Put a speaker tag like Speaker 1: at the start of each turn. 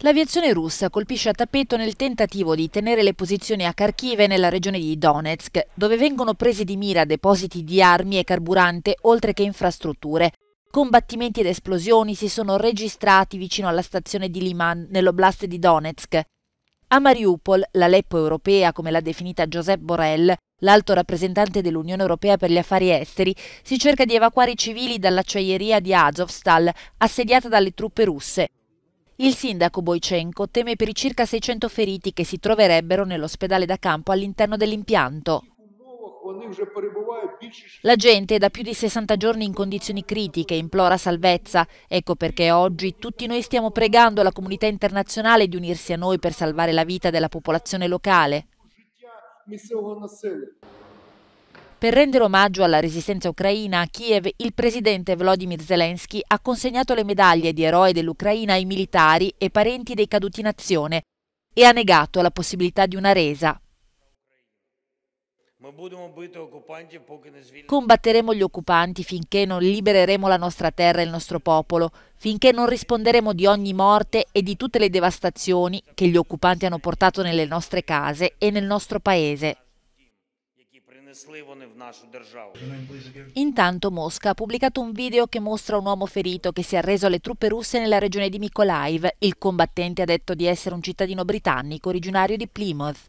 Speaker 1: L'aviazione russa colpisce a tappeto nel tentativo di tenere le posizioni a Kharkiv nella regione di Donetsk, dove vengono presi di mira depositi di armi e carburante, oltre che infrastrutture. Combattimenti ed esplosioni si sono registrati vicino alla stazione di Liman, nell'oblast di Donetsk. A Mariupol, l'Aleppo europea, come l'ha definita Josep Borrell, l'alto rappresentante dell'Unione Europea per gli affari esteri, si cerca di evacuare i civili dall'acciaieria di Azovstal, assediata dalle truppe russe. Il sindaco Boicenco teme per i circa 600 feriti che si troverebbero nell'ospedale da campo all'interno dell'impianto. La gente è da più di 60 giorni in condizioni critiche, implora salvezza. Ecco perché oggi tutti noi stiamo pregando la comunità internazionale di unirsi a noi per salvare la vita della popolazione locale. Per rendere omaggio alla resistenza ucraina a Kiev, il presidente Vladimir Zelensky ha consegnato le medaglie di eroe dell'Ucraina ai militari e parenti dei caduti in azione e ha negato la possibilità di una resa. Combatteremo gli occupanti finché non libereremo la nostra terra e il nostro popolo, finché non risponderemo di ogni morte e di tutte le devastazioni che gli occupanti hanno portato nelle nostre case e nel nostro paese. Intanto Mosca ha pubblicato un video che mostra un uomo ferito che si è arreso alle truppe russe nella regione di Mykolaiv. Il combattente ha detto di essere un cittadino britannico originario di Plymouth.